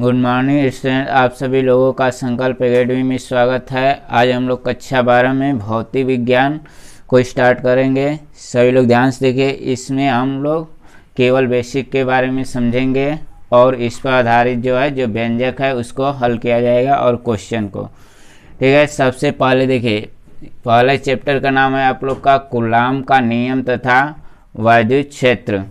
good morning student आप सभी लोगों का संकल्प अकेडमी में स्वागत है आज हम लोग कक्षा बारह में भौतिक विज्ञान को स्टार्ट करेंगे सभी लोग ध्यान से देखिए इसमें हम लोग केवल बेसिक के बारे में समझेंगे और इस पर आधारित जो है जो व्यंजक है उसको हल किया जाएगा और क्वेश्चन को ठीक है सबसे पहले देखिए पहले चैप्टर का नाम है आप लोग का गुलाम का नियम तथा वायु क्षेत्र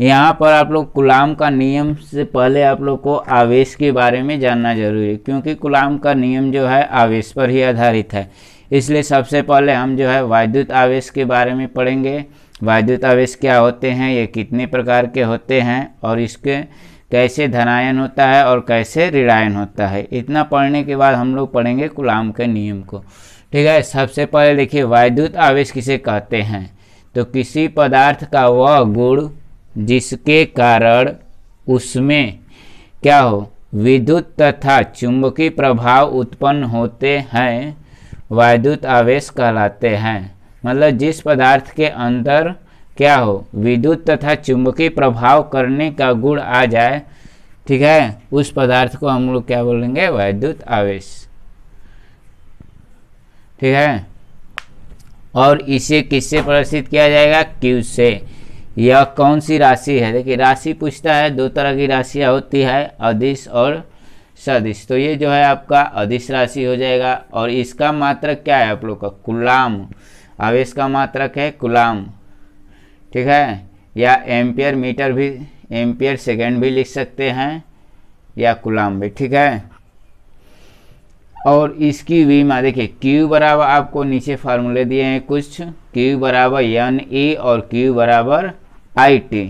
यहाँ पर आप लोग गुलाम का नियम से पहले आप लोग को आवेश के बारे में जानना जरूरी है क्योंकि गुलाम का नियम जो है आवेश पर ही आधारित है इसलिए सबसे पहले हम जो है वायद्युत आवेश के बारे में पढ़ेंगे वायद्युत आवेश क्या होते हैं ये कितने प्रकार के होते हैं और इसके कैसे धनायन होता है और कैसे ऋणायन होता है इतना पढ़ने के बाद हम लोग पढ़ेंगे गुलाम के नियम को ठीक है सबसे पहले देखिए वायद्युत आवेश किसे कहते हैं तो किसी पदार्थ का वह गुण जिसके कारण उसमें क्या हो विद्युत तथा चुंबकीय प्रभाव उत्पन्न होते हैं वैद्युत आवेश कहलाते हैं मतलब जिस पदार्थ के अंदर क्या हो विद्युत तथा चुंबकीय प्रभाव करने का गुण आ जाए ठीक है उस पदार्थ को हम लोग क्या बोलेंगे वैद्युत आवेश ठीक है और इसे किससे प्रदर्शित किया जाएगा क्यू से यह कौन सी राशि है देखिए राशि पूछता है दो तरह की राशियाँ होती है अधिश और सदिश तो ये जो है आपका अधिश राशि हो जाएगा और इसका मात्रक क्या है आप लोग का कुलाम अब इसका मात्रक है कुलाम ठीक है या एम्पियर मीटर भी एम्पियर सेकेंड भी लिख सकते हैं या कुलाम भी ठीक है और इसकी वीमा देखिए Q बराबर आपको नीचे फार्मूले दिए हैं कुछ Q बराबर एन ए और Q बराबर आईटी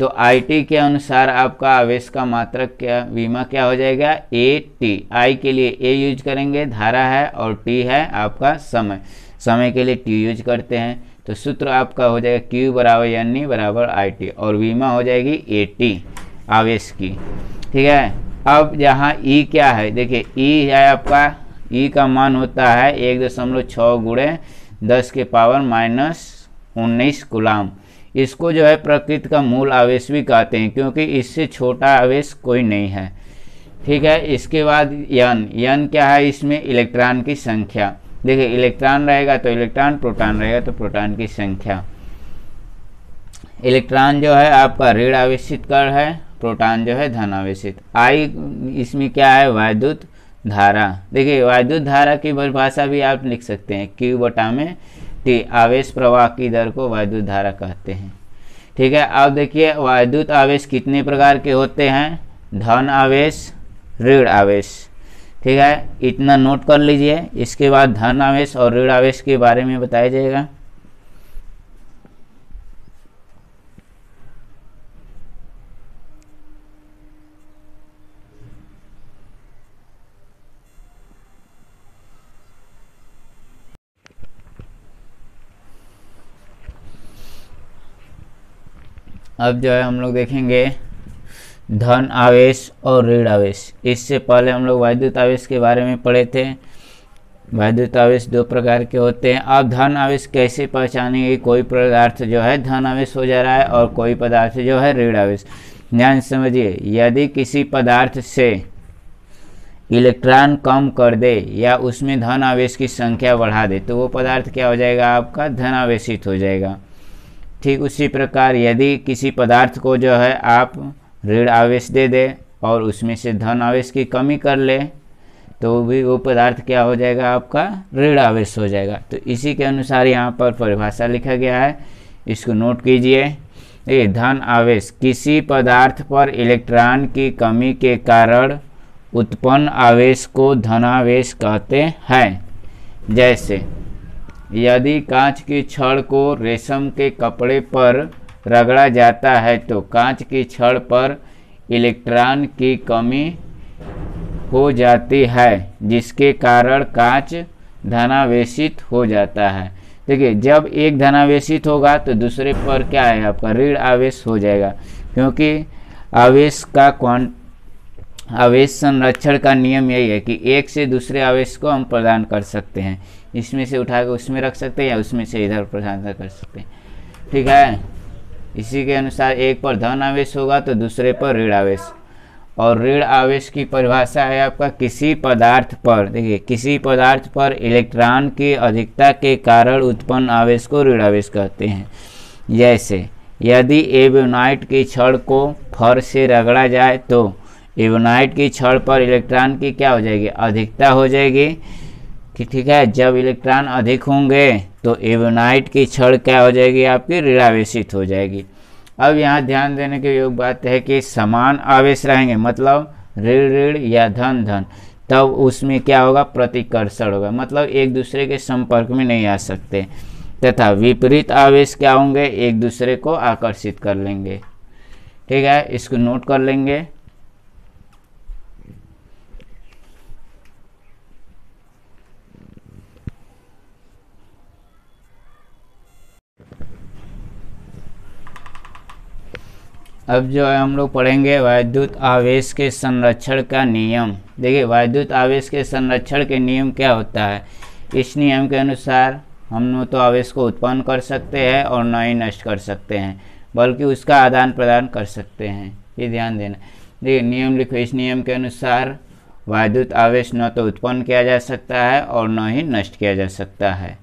तो आईटी के अनुसार आपका आवेश का मात्रक क्या बीमा क्या हो जाएगा ए टी आई के लिए ए यूज करेंगे धारा है और टी है आपका समय समय के लिए टी यूज करते हैं तो सूत्र आपका हो जाएगा क्यू बराबर यानी बराबर आई टी और बीमा हो जाएगी ए टी आवेश की ठीक है अब यहाँ ई क्या है देखिए ई है आपका ई का मान होता है एक दशमलव छः गुड़े दस के पावर माइनस उन्नीस गुलाम इसको जो है प्रकृति का मूल आवेश भी कहते हैं क्योंकि इससे छोटा आवेश कोई नहीं है ठीक है इसके बाद यन यन क्या है इसमें इलेक्ट्रॉन की संख्या देखिए इलेक्ट्रॉन रहेगा तो इलेक्ट्रॉन प्रोटॉन रहेगा तो प्रोटॉन की संख्या इलेक्ट्रॉन जो है आपका ऋण आवेशित कर है प्रोटॉन जो है धन आवेशित आई इसमें क्या है वैद्युत धारा देखिए वैद्युत धारा की परिभाषा भी आप लिख सकते हैं क्यू बटा में टी आवेश प्रवाह की दर को वायुदूत धारा कहते हैं ठीक है अब देखिए वायुदूत आवेश कितने प्रकार के होते हैं धन आवेश ऋण आवेश ठीक है इतना नोट कर लीजिए इसके बाद धन आवेश और ऋण आवेश के बारे में बताया जाएगा अब जो है हम लोग देखेंगे धन आवेश और ऋण आवेश इससे पहले हम लोग वैद्युत आवेश के बारे में पढ़े थे वैद्युत आवेश दो प्रकार के होते हैं अब धन आवेश कैसे पहचानेंगे कोई पदार्थ जो है धन आवेश हो जा रहा है और कोई पदार्थ जो है ऋण आवेश ध्यान समझिए यदि किसी पदार्थ से इलेक्ट्रॉन कम कर दे या उसमें धन आवेश की संख्या बढ़ा दे तो वो पदार्थ क्या हो जाएगा आपका धन आवेशित हो जाएगा ठीक उसी प्रकार यदि किसी पदार्थ को जो है आप ऋण आवेश दे दें और उसमें से धन आवेश की कमी कर ले तो भी वो पदार्थ क्या हो जाएगा आपका ऋण आवेश हो जाएगा तो इसी के अनुसार यहाँ पर परिभाषा लिखा गया है इसको नोट कीजिए ये धन आवेश किसी पदार्थ पर इलेक्ट्रॉन की कमी के कारण उत्पन्न आवेश को धनावेश कहते हैं जैसे यदि कांच की छड़ को रेशम के कपड़े पर रगड़ा जाता है तो कांच की छड़ पर इलेक्ट्रॉन की कमी हो जाती है जिसके कारण कांच धनावेशित हो जाता है देखिए जब एक धनावेशित होगा तो दूसरे पर क्या है आपका ऋण आवेश हो जाएगा क्योंकि आवेश का क्वान आवेश संरक्षण का नियम यही है कि एक से दूसरे आवेश को हम प्रदान कर सकते हैं इसमें से उठा के उसमें रख सकते हैं या उसमें से इधर प्रसार कर सकते हैं ठीक है इसी के अनुसार एक पर धन आवेश होगा तो दूसरे पर ऋण आवेश और ऋण आवेश की परिभाषा है आपका किसी पदार्थ पर देखिए किसी पदार्थ पर इलेक्ट्रॉन की अधिकता के कारण उत्पन्न आवेश को ऋण आवेश कहते हैं जैसे यदि एवोनाइट की छड़ को फर से रगड़ा जाए तो एवोनाइट की छड़ पर इलेक्ट्रॉन की क्या हो जाएगी अधिकता हो जाएगी कि ठीक है जब इलेक्ट्रॉन अधिक होंगे तो एवोनाइट की छड़ क्या हो जाएगी आपकी ऋणावेशित हो जाएगी अब यहाँ ध्यान देने के योग बात है कि समान आवेश रहेंगे मतलब ऋण ऋण या धन धन तब उसमें क्या होगा प्रतिकर्षण होगा मतलब एक दूसरे के संपर्क में नहीं आ सकते तथा विपरीत आवेश क्या होंगे एक दूसरे को आकर्षित कर लेंगे ठीक है इसको नोट कर लेंगे अब जो है हम लोग पढ़ेंगे वैद्युत आवेश के संरक्षण का नियम देखिए वैद्युत आवेश के संरक्षण के नियम क्या होता है इस नियम के अनुसार हम न तो आवेश को उत्पन्न कर सकते हैं और न ही नष्ट कर सकते हैं बल्कि उसका आदान प्रदान कर सकते हैं ये ध्यान देना देखिए नियम लिखो इस नियम के अनुसार वैद्युत आवेश न तो उत्पन्न किया जा सकता है और न ही नष्ट किया जा सकता है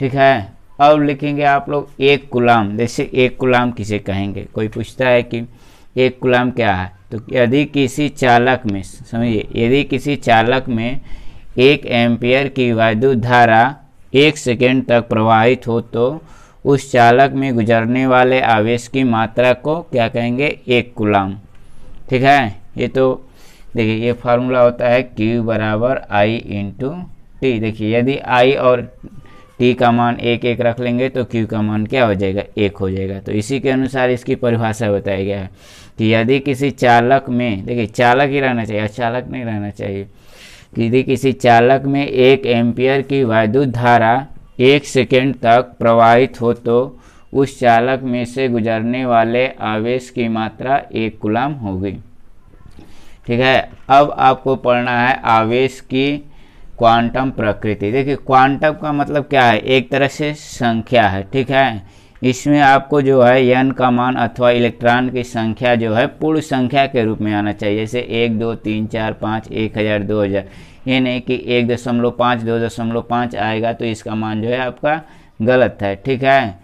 ठीक है अब लिखेंगे आप लोग एक गुलाम जैसे एक गुलाम किसे कहेंगे कोई पूछता है कि एक गुलाम क्या है तो यदि किसी चालक में समझिए यदि किसी चालक में एक एम्पियर की वायु धारा एक सेकेंड तक प्रवाहित हो तो उस चालक में गुजरने वाले आवेश की मात्रा को क्या कहेंगे एक गुलाम ठीक है ये तो देखिए ये फार्मूला होता है Q बराबर आई इंटू टी देखिए यदि आई और टी का मान एक एक रख लेंगे तो क्यू का मान क्या हो जाएगा एक हो जाएगा तो इसी के अनुसार इसकी परिभाषा बताया गया है कि यदि किसी चालक में देखिए चालक ही रहना चाहिए अचालक नहीं रहना चाहिए यदि किसी चालक में एक एम्पियर की वैद्युत धारा एक सेकेंड तक प्रवाहित हो तो उस चालक में से गुजरने वाले आवेश की मात्रा एक गुलाम होगी ठीक है अब आपको पढ़ना है आवेश की क्वांटम प्रकृति देखिए क्वांटम का मतलब क्या है एक तरह से संख्या है ठीक है इसमें आपको जो है यन का मान अथवा इलेक्ट्रॉन की संख्या जो है पूर्ण संख्या के रूप में आना चाहिए जैसे एक दो तीन चार पाँच एक हज़ार दो हज़ार ये नहीं कि एक दशमलव पाँच दो दशमलव पाँच आएगा तो इसका मान जो है आपका गलत है ठीक है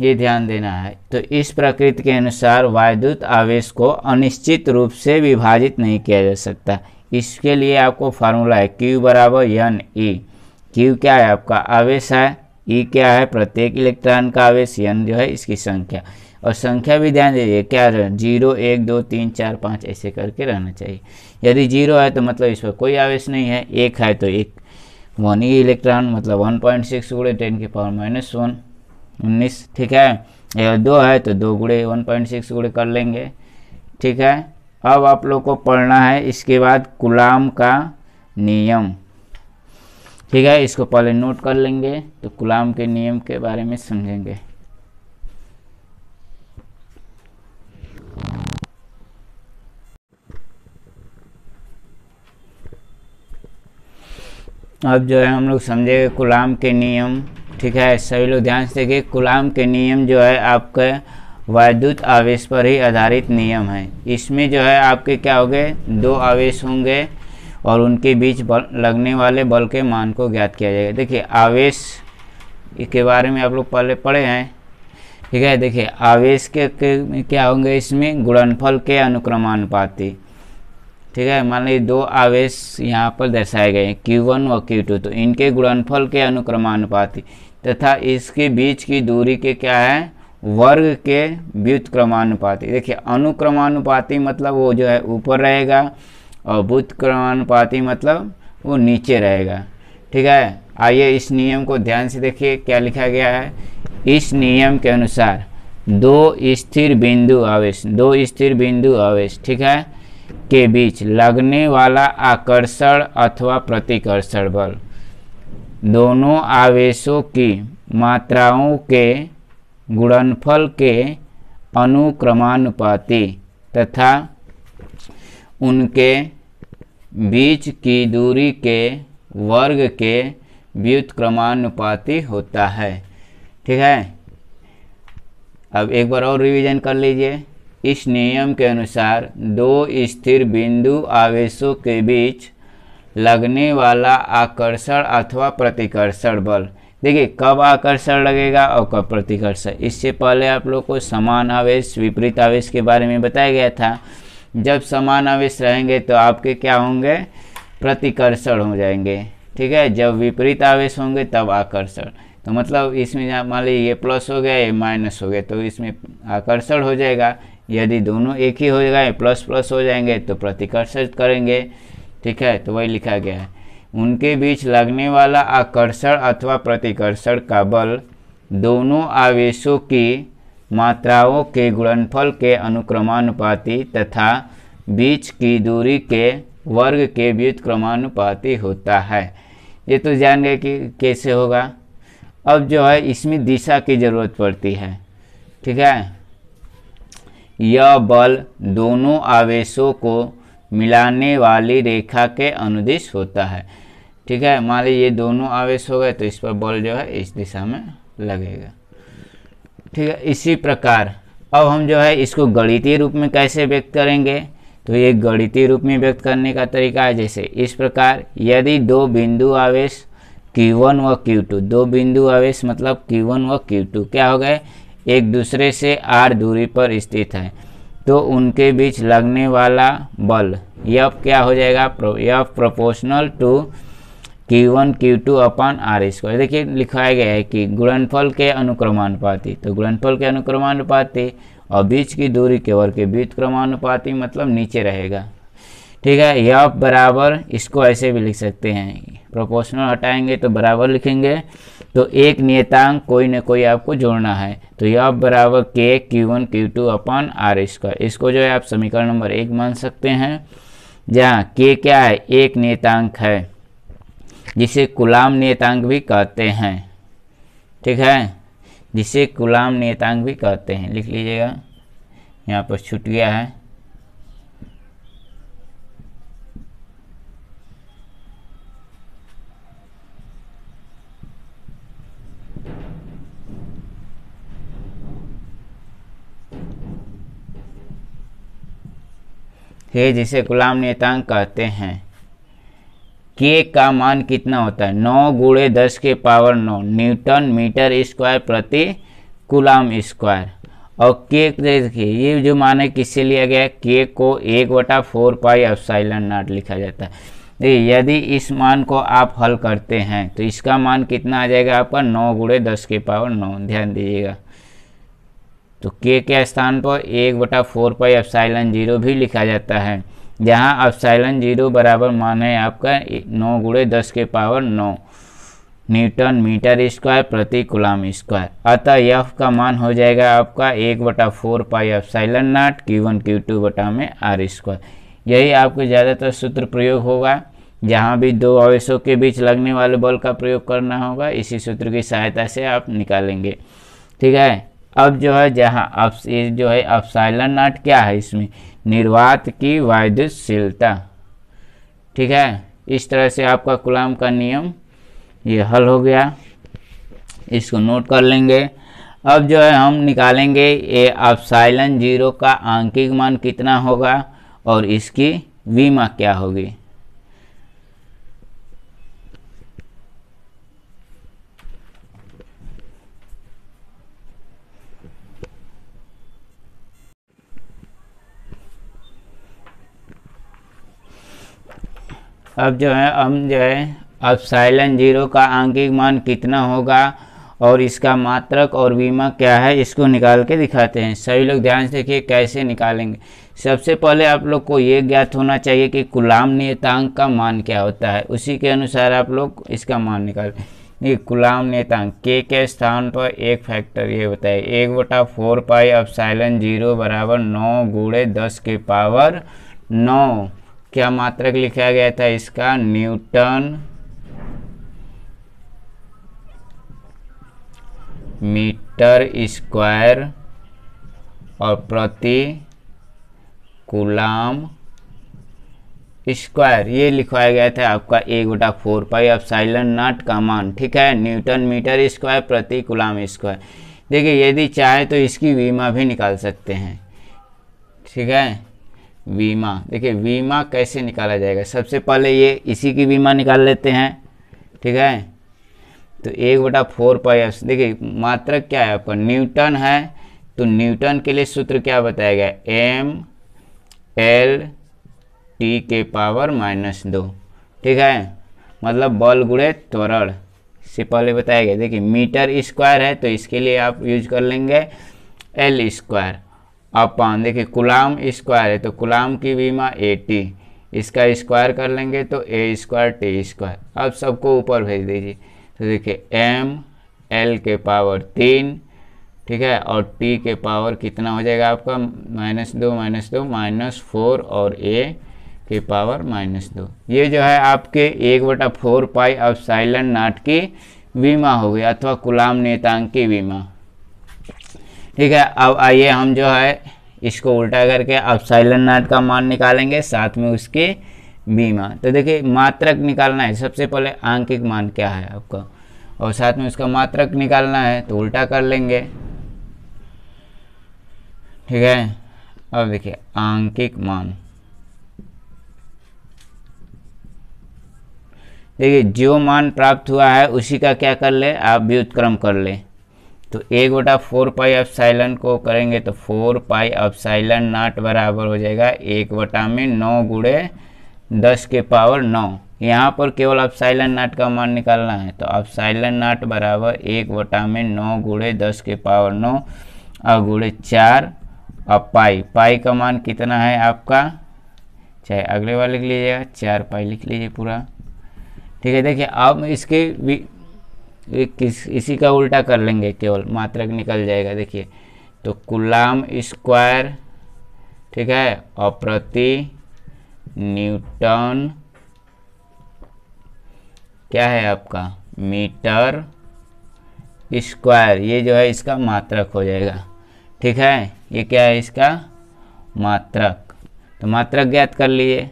ये ध्यान देना है तो इस प्रकृति के अनुसार वायद्युत आवेश को अनिश्चित रूप से विभाजित नहीं किया जा सकता इसके लिए आपको फार्मूला है क्यू बराबर एन ई क्यू क्या है आपका आवेश है ई e क्या है प्रत्येक इलेक्ट्रॉन का आवेश एन जो है इसकी संख्या और संख्या भी ध्यान दीजिए क्या रहे जीरो एक दो तीन चार पाँच ऐसे करके रहना चाहिए यदि जीरो है तो मतलब इस पर कोई आवेश नहीं है एक है तो एक वन ही e इलेक्ट्रॉन मतलब वन पॉइंट सिक्स गुड़े टेन के पावर माइनस वन उन्नीस ठीक है या दो है तो दो गुड़े वन पॉइंट सिक्स गुड़े कर लेंगे ठीक है अब आप लोग को पढ़ना है इसके बाद गुलाम का नियम ठीक है इसको पहले नोट कर लेंगे तो गुलाम के नियम के बारे में समझेंगे अब जो है हम लोग समझेंगे गुलाम के नियम ठीक है सभी लोग ध्यान से देखिए गुलाम के नियम जो है आपके वैद्युत आवेश पर ही आधारित नियम है इसमें जो है आपके क्या हो गए दो आवेश होंगे और उनके बीच बल लगने वाले बल के मान को ज्ञात किया जाएगा देखिए आवेश के बारे में आप लोग पहले पढ़े हैं ठीक है देखिए आवेश के, के क्या होंगे इसमें गुणनफल के अनुक्रमानुपाती ठीक है मान लीजिए दो आवेश यहाँ पर दर्शाए गए हैं क्यू वन और क्यू टू तो इनके गुणनफल के अनुक्रमानुपाती तथा इसके बीच की दूरी के क्या है वर्ग के व्युतक्रमानुपाती देखिए अनुक्रमानुपाती मतलब वो जो है ऊपर रहेगा और व्युतक्रमानुपाती मतलब वो नीचे रहेगा ठीक है आइए इस नियम को ध्यान से देखिए क्या लिखा गया है इस नियम के अनुसार दो स्थिर बिंदु आवेश दो स्थिर बिंदु आवेश ठीक है के बीच लगने वाला आकर्षण अथवा प्रतिकर्षण बल दोनों आवेशों की मात्राओं के गुणनफल के अनुक्रमानुपाति तथा उनके बीच की दूरी के वर्ग के व्युतक्रमानुपाति होता है ठीक है अब एक बार और रिवीजन कर लीजिए इस नियम के अनुसार दो स्थिर बिंदु आवेशों के बीच लगने वाला आकर्षण अथवा प्रतिकर्षण बल देखिए कब आकर्षण लगेगा और कब प्रतिकर्षण इससे पहले आप लोग को समान आवेश विपरीत आवेश के बारे में बताया गया था जब समान आवेश रहेंगे तो आपके क्या होंगे प्रतिकर्षण हो जाएंगे ठीक है जब विपरीत आवेश होंगे तब आकर्षण तो मतलब इसमें मान लीजिए ये प्लस हो गया ये माइनस हो गया तो इसमें आकर्षण हो जाएगा यदि दोनों एक ही हो जाएगा प्लस प्लस हो जाएंगे तो प्रतिकर्षण करेंगे ठीक है तो वही लिखा गया है उनके बीच लगने वाला आकर्षण अथवा प्रतिकर्षण का बल दोनों आवेशों की मात्राओं के गुणनफल के अनुक्रमानुपाती तथा बीच की दूरी के वर्ग के क्रमानुपाति होता है ये तो जान गए कि कैसे होगा अब जो है इसमें दिशा की ज़रूरत पड़ती है ठीक है यह बल दोनों आवेशों को मिलाने वाली रेखा के अनुदिश होता है ठीक है मान लीजिए ये दोनों आवेश हो गए तो इस पर बल जो है इस दिशा में लगेगा ठीक है इसी प्रकार अब हम जो है इसको गणितीय रूप में कैसे व्यक्त करेंगे तो ये गणितीय रूप में व्यक्त करने का तरीका है जैसे इस प्रकार यदि दो बिंदु आवेश Q1 व Q2 दो बिंदु आवेश मतलब Q1 व Q2 क्या हो गए एक दूसरे से आर दूरी पर स्थित है तो उनके बीच लगने वाला बल यह क्या हो जाएगा यह proportional to Q1 one Q two upon R square देखिए लिखाया गया है कि गुणनफल के अनुक्रमानुपाती तो गुणनफल के अनुक्रमानुपाती और बीच की दूरी केवल के बीच क्रमानुपाती मतलब नीचे रहेगा ठीक है यह बराबर इसको ऐसे भी लिख सकते हैं प्रोपोर्शनल हटाएंगे तो बराबर लिखेंगे तो एक नियतांक कोई ना कोई आपको जोड़ना है तो यह बराबर के Q one Q two upon R square इसको जो है आप समीकरण नंबर एक मान सकते हैं जहाँ के क्या है एक नियतांक है जिसे गुलाम नियतांक भी कहते हैं ठीक है जिसे गुलाम नियतांक भी कहते हैं लिख लीजिएगा यहाँ पर छूट गया है है जिसे गुलाम नेतांग कहते हैं के का मान कितना होता है नौ गुड़े दस के पावर नौ न्यूटन मीटर स्क्वायर प्रति गुलाम स्क्वायर और के देखिए ये जो मान है किससे लिया गया है के को एक वटा फोर पाई अफसाइलन नाट लिखा जाता है देखिए यदि इस मान को आप हल करते हैं तो इसका मान कितना आ जाएगा आपका नौ गुड़े दस के पावर नौ ध्यान दीजिएगा तो के के स्थान पर एक बटा फोर पाई एफसाइलन जीरो भी लिखा जाता है जहाँ एफसाइलन जीरो बराबर मान है आपका नौ गुड़े दस के पावर नौ न्यूटन मीटर स्क्वायर प्रति गुलाम स्क्वायर अतः यफ का मान हो जाएगा आपका एक बटा four pi epsilon naught Q one Q two बटा में आर स्क्वायर यही आपको ज़्यादातर सूत्र प्रयोग होगा जहाँ भी दो आवेशों के बीच लगने वाले बल का प्रयोग करना होगा इसी सूत्र की सहायता से आप निकालेंगे ठीक है अब जो है जहाँ अब जो है अब साइलन नाट क्या है इसमें निर्वात की वायुशीलता ठीक है इस तरह से आपका गुलाम का नियम ये हल हो गया इसको नोट कर लेंगे अब जो है हम निकालेंगे ये साइलन जीरो का आंकिक मान कितना होगा और इसकी वीमा क्या होगी अब जो है हम जो है अब साइलन जीरो का आंकिक मान कितना होगा और इसका मात्रक और बीमा क्या है इसको निकाल के दिखाते हैं सभी लोग ध्यान से देखिए कैसे निकालेंगे सबसे पहले आप लोग को ये ज्ञात होना चाहिए कि गुलाम नेतांक का मान क्या होता है उसी के अनुसार आप लोग इसका मान निकाल ये गुलाम नेतांक के के स्थान पर एक फैक्टर ये होता है एक बटा फोर पाई अब साइलन जीरो बराबर नौ गुड़े दस के पावर नौ क्या मात्रक लिखा गया था इसका न्यूटन मीटर स्क्वायर और प्रति कुलाम स्क्वायर ये लिखवाया गया था आपका एक बटा फोर पाई अब साइलन नॉट का मान ठीक है न्यूटन मीटर स्क्वायर प्रति कुलाम स्क्वायर देखिए यदि चाहे तो इसकी वीमा भी निकाल सकते हैं ठीक है बीमा देखिए बीमा कैसे निकाला जाएगा सबसे पहले ये इसी की बीमा निकाल लेते हैं ठीक है तो एक बटा फोर पाई एफ देखिए मात्रक क्या है आपका न्यूटन है तो न्यूटन के लिए सूत्र क्या बताया गया एम एल टी के पावर माइनस दो ठीक है मतलब बल गुड़े त्वरण से पहले बताया गया देखिए मीटर स्क्वायर है तो इसके लिए आप यूज कर लेंगे एल स्क्वायर अपन देखिए गुलाम स्क्वायर है तो गुलाम की बीमा ए टी इसका स्क्वायर कर लेंगे तो ए स्क्वायर टी स्क्वायर अब सबको ऊपर भेज दीजिए तो देखिए एम एल के पावर तीन ठीक है और टी के पावर कितना हो जाएगा आपका माइनस दो माइनस दो माइनस फोर और ए के पावर माइनस दो ये जो है आपके एक बटा फोर पाई अब साइलन नाट की बीमा हो गई अथवा गुलाम नेतांग की बीमा ठीक है अब आइए हम जो है इसको उल्टा करके अब साइलेंट नाट का मान निकालेंगे साथ में उसके बीमा तो देखिए मात्रक निकालना है सबसे पहले आंकिक मान क्या है आपका और साथ में उसका मात्रक निकालना है तो उल्टा कर लेंगे ठीक है अब देखिए आंकिक मान देखिए जो मान प्राप्त हुआ है उसी का क्या कर ले आप व्युतक्रम कर ले तो ए गोटा फोर पाई अपसाइलन को करेंगे तो फोर पाई अपसाइलन नाट बराबर हो जाएगा एक वटा में नौ गुड़े दस के पावर नौ यहाँ पर केवल अपसाइलन नाट का मान निकालना है तो अपसाइलन नाट बराबर एक वटा में नौ गुड़े दस के पावर नौ और गुड़े चार और पाई पाई का मान कितना है आपका चाहे अगले वाले लिख लीजिएगा चार पाई लिख लीजिए पूरा ठीक है देखिए अब इसके भी किस इसी का उल्टा कर लेंगे केवल मात्रक निकल जाएगा देखिए तो कुलाम स्क्वायर ठीक है और प्रति न्यूटन क्या है आपका मीटर स्क्वायर ये जो है इसका मात्रक हो जाएगा ठीक है ये क्या है इसका मात्रक तो मात्रक ज्ञात कर लिए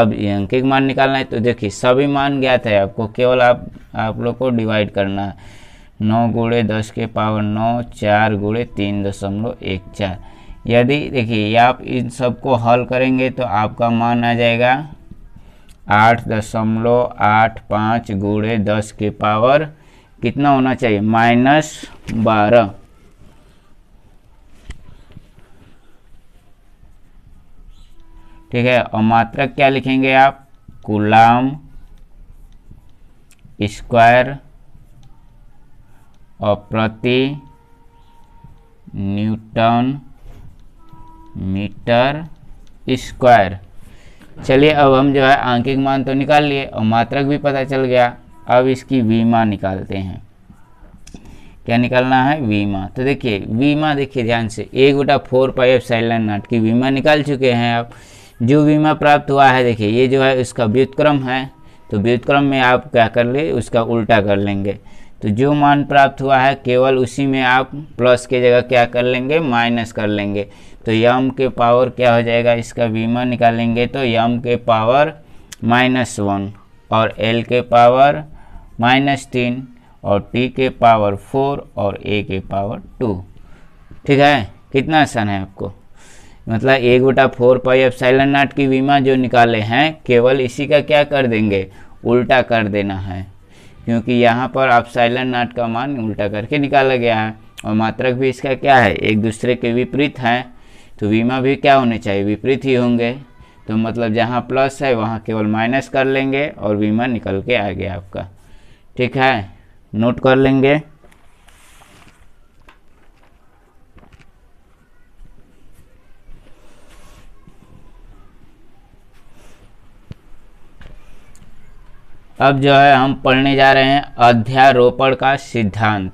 अब यांकिक मान निकालना है तो देखिए सभी मान ज्ञात है आपको केवल आप आप लोग को डिवाइड करना है नौ गुड़े दस के पावर नौ चार गुड़े तीन दशमलव एक चार यदि देखिए आप इन सबको हल करेंगे तो आपका मान आ जाएगा आठ दशमलव आठ पाँच गुड़े दस के पावर कितना होना चाहिए माइनस बारह ठीक है और मात्रक क्या लिखेंगे आप कुलाम स्क्वायर और प्रति न्यूटन मीटर स्क्वायर चलिए अब हम जो है आंकिक मान तो निकाल लिए और मात्रक भी पता चल गया अब इसकी वीमा निकालते हैं क्या निकालना है वीमा तो देखिए वीमा देखिए ध्यान से एक बटा four pi epsilon naught की वीमा निकाल चुके हैं आप जो बीमा प्राप्त हुआ है देखिए ये जो है उसका व्युतक्रम है तो व्युतक्रम में आप क्या कर ले उसका उल्टा कर लेंगे तो जो मान प्राप्त हुआ है केवल उसी में आप प्लस के जगह क्या कर लेंगे माइनस कर लेंगे तो यम के पावर क्या हो जाएगा इसका बीमा निकालेंगे तो यम के पावर माइनस वन और एल के पावर माइनस तीन और टी के पावर फोर और ए के पावर टू ठीक है कितना आसान है आपको मतलब एक बटा फोर पाई एप्साइलन नाट की बीमा जो निकाले हैं केवल इसी का क्या कर देंगे उल्टा कर देना है क्योंकि यहाँ पर अपसाइलन नाट का मान उल्टा करके निकाला गया है और मात्रक भी इसका क्या है एक दूसरे के विपरीत हैं तो बीमा भी क्या होने चाहिए विपरीत ही होंगे तो मतलब जहाँ प्लस है वहाँ केवल माइनस कर लेंगे और बीमा निकल के आ गया आपका ठीक है नोट कर लेंगे अब जो है हम पढ़ने जा रहे हैं अध्यारोपण का सिद्धांत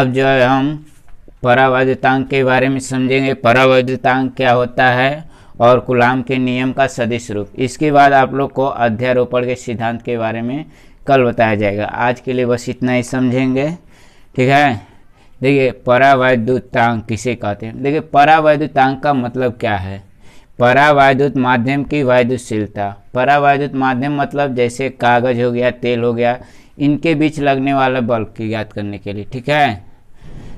अब जो है हम परावैधतांक के बारे में समझेंगे परावैधतांक क्या होता है और गुलाम के नियम का सदिश रूप इसके बाद आप लोग को अध्यारोपण के सिद्धांत के बारे में कल बताया जाएगा आज के लिए बस इतना ही समझेंगे ठीक है देखिए परावैद्युतांक किसे कहते हैं देखिए परावैद्युतांक का मतलब क्या है परावैद्युत माध्यम की वैद्युशीलता परावैद्युत माध्यम मतलब जैसे कागज हो गया तेल हो गया इनके बीच लगने वाला बल की याद करने के लिए ठीक है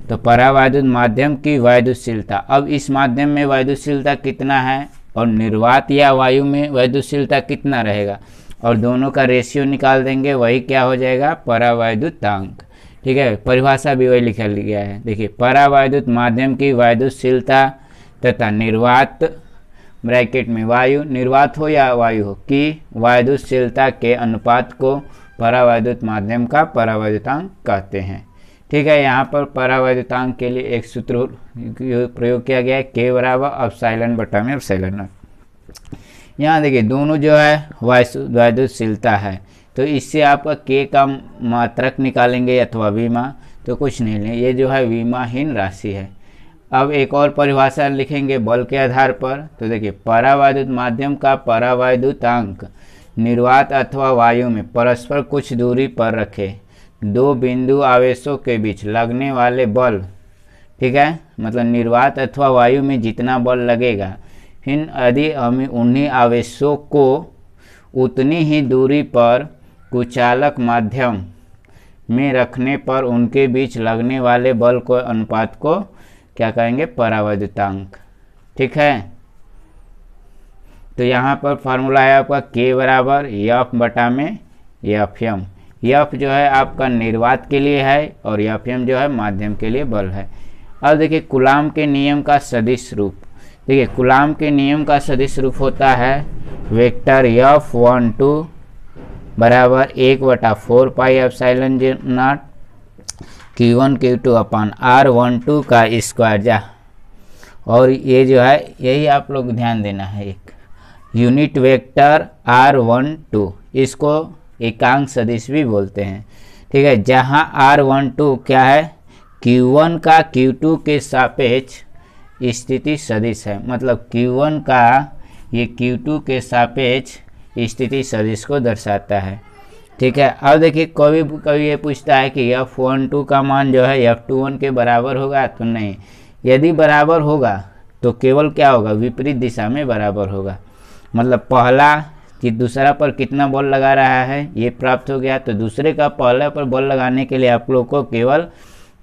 तो परावैद्युत माध्यम की वैद्युशीलता अब इस माध्यम में वैद्युशीलता कितना है और निर्वात या वायु में वैद्युशीलता कितना रहेगा और दोनों का रेशियो निकाल देंगे वही क्या हो जाएगा परावैद्युतांक ठीक है परिभाषा भी वही लिखा गया है देखिए परावैद्युत माध्यम की वैद्युशीलता तथा निर्वात ब्रैकेट में वायु निर्वात हो या वायु हो की वायुशीलता के अनुपात को परावैद्युत माध्यम का परावैद्युतांक कहते हैं ठीक है यहाँ पर परावैद्युतांक के लिए एक सूत्र प्रयोग किया गया है के बराबर अब साइलन बटा में अब साइलन यहाँ देखिए दोनों जो है वैद्युतशीलता है तो इससे आपका के का मात्रक निकालेंगे अथवा बीमा तो कुछ नहीं लें ये जो है बीमाहीन राशि है अब एक और परिभाषा लिखेंगे बल के आधार पर तो देखिए परावैद्युत माध्यम का परावैद्युतांक निर्वात अथवा वायु में परस्पर कुछ दूरी पर रखें दो बिंदु आवेशों के बीच लगने वाले बल ठीक है मतलब निर्वात अथवा वायु में जितना बल लगेगा इन यदि हम उन्हीं आवेशों को उतनी ही दूरी पर कुचालक माध्यम में रखने पर उनके बीच लगने वाले बल को अनुपात को क्या कहेंगे परावैधतांक ठीक है तो यहाँ पर फार्मूला है आपका के बराबर यफ बटा में यफ एम यफ जो है आपका निर्वात के लिए है और यफ एम जो है माध्यम के लिए बल है अब देखिए गुलाम के नियम का सदिश रूप देखिए गुलाम के नियम का सदिश रूप होता है वेक्टर यफ वन टू बराबर एक बटा फोर पाई एफ साइलन जी naught Q one Q two upon R one two का स्क्वायर जा और ये जो है यही आप लोग ध्यान देना है unit vector R one two इसको एकांक सदिश भी बोलते हैं ठीक है जहाँ आर वन टू क्या है क्यू वन का क्यू टू के सापेक्ष स्थिति सदिश है मतलब क्यू वन का ये क्यू टू के सापेक्ष स्थिति सदिश को दर्शाता है ठीक है अब देखिए कभी कभी ये पूछता है कि एफ वन टू का मान जो है एफ टू वन के बराबर होगा तो नहीं यदि बराबर होगा तो केवल क्या होगा विपरीत दिशा में बराबर होगा मतलब पहला कि दूसरा पर कितना बॉल लगा रहा है ये प्राप्त हो गया तो दूसरे का पहला पर बॉल लगाने के लिए आप लोग को केवल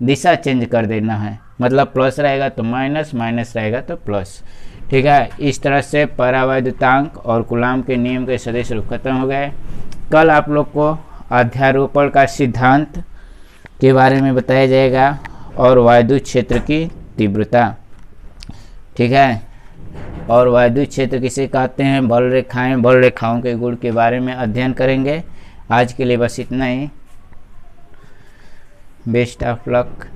दिशा चेंज कर देना है मतलब प्लस रहेगा तो माइनस माइनस रहेगा तो प्लस ठीक है इस तरह से परावैधतांक और गुलाम के नियम के सदस्य रूप खत्म हो गए कल आप लोग को अध्यारोपण का सिद्धांत के बारे में बताया जाएगा और वायु क्षेत्र की तीव्रता ठीक है और वायु क्षेत्र किसे कहते हैं बल रेखाएं बल रेखाओं के गुण के बारे में अध्ययन करेंगे आज के लिए बस इतना ही बेस्ट ऑफ लक